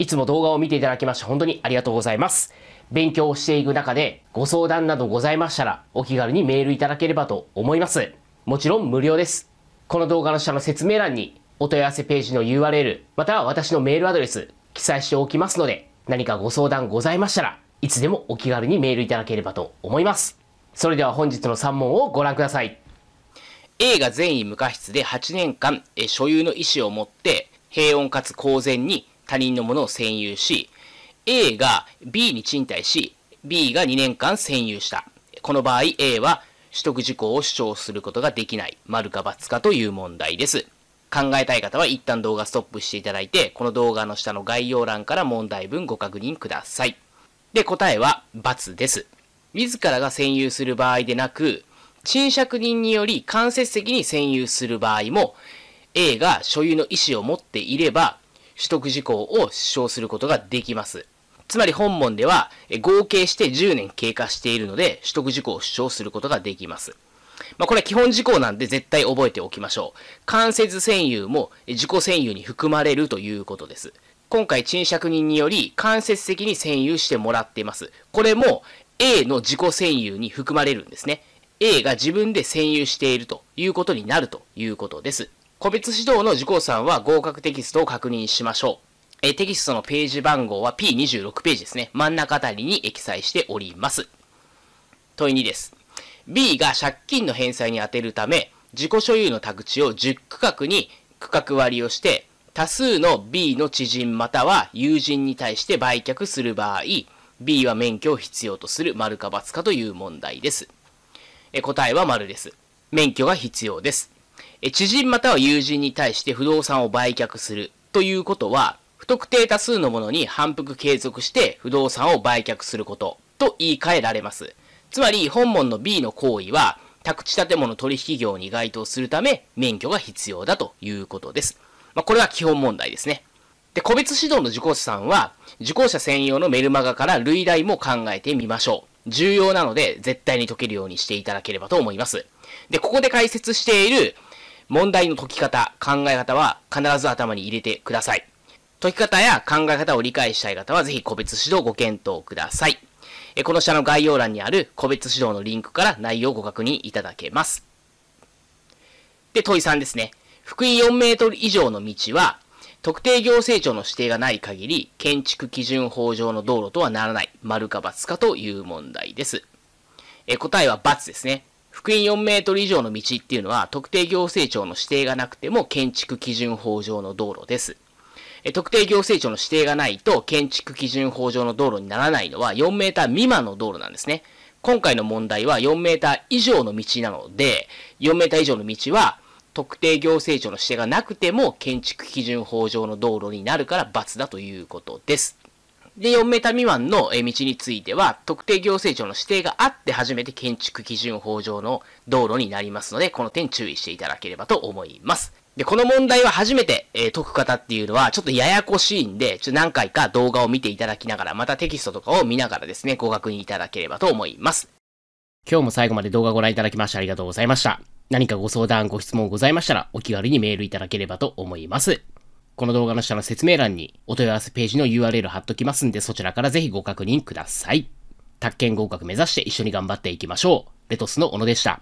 いつも動画を見ていただきまして本当にありがとうございます。勉強をしていく中でご相談などございましたらお気軽にメールいただければと思います。もちろん無料です。この動画の下の説明欄にお問い合わせページの URL または私のメールアドレス記載しておきますので何かご相談ございましたらいつでもお気軽にメールいただければと思います。それでは本日の3問をご覧ください。A が善意無過失で8年間所有の意思を持って平穏かつ公然に他人のものを占有し、A が B に賃貸し、B が2年間占有した。この場合 A は取得事項を主張することができない、丸か×かという問題です。考えたい方は一旦動画ストップしていただいて、この動画の下の概要欄から問題文ご確認ください。で、答えは×です。自らが占有する場合でなく、賃借人により間接的に占有する場合も、A が所有の意思を持っていれば、取得事項を主張することができます。つまり本問では、合計して10年経過しているので、取得事項を主張することができます。まあ、これは基本事項なんで絶対覚えておきましょう。関節占有も自己占有に含まれるということです。今回、賃借人により間接的に占有してもらっています。これも A の自己占有に含まれるんですね。A が自分で占有しているということになるということです。個別指導の受講さんは合格テキストを確認しましょう。えテキストのページ番号は P26 ページですね。真ん中あたりに記載しております。問い2です。B が借金の返済に充てるため、自己所有の宅地を10区画に区画割りをして、多数の B の知人または友人に対して売却する場合、B は免許を必要とする丸か×かという問題です。え答えは丸です。免許が必要です。知人または友人に対して不動産を売却するということは、不特定多数のものに反復継続して不動産を売却することと言い換えられます。つまり、本文の B の行為は、宅地建物取引業に該当するため、免許が必要だということです。まあ、これは基本問題ですね。で、個別指導の受講者さんは、受講者専用のメルマガから類題も考えてみましょう。重要なので、絶対に解けるようにしていただければと思います。で、ここで解説している、問題の解き方、考え方は必ず頭に入れてください。解き方や考え方を理解したい方はぜひ個別指導ご検討ください。この下の概要欄にある個別指導のリンクから内容をご確認いただけます。で、問い3ですね。福音4メートル以上の道は、特定行政庁の指定がない限り、建築基準法上の道路とはならない、丸か×かという問題です。え答えは×ですね。福音4メートル以上の道っていうのは、特定行政庁の指定がなくても建築基準法上の道路です。特定行政庁の指定がないと建築基準法上の道路にならないのは4メーター未満の道路なんですね。今回の問題は4メーター以上の道なので、4メーター以上の道は特定行政庁の指定がなくても建築基準法上の道路になるから罰だということです。で、4メーター未満の道については、特定行政庁の指定があって初めて建築基準法上の道路になりますので、この点注意していただければと思います。で、この問題は初めて、えー、解く方っていうのは、ちょっとややこしいんで、ちょ何回か動画を見ていただきながら、またテキストとかを見ながらですね、ご確認いただければと思います。今日も最後まで動画ご覧いただきましてありがとうございました。何かご相談、ご質問ございましたら、お気軽にメールいただければと思います。この動画の下の説明欄にお問い合わせページの URL 貼っときますんで、そちらからぜひご確認ください。宅建合格目指して一緒に頑張っていきましょう。レトスの小野でした。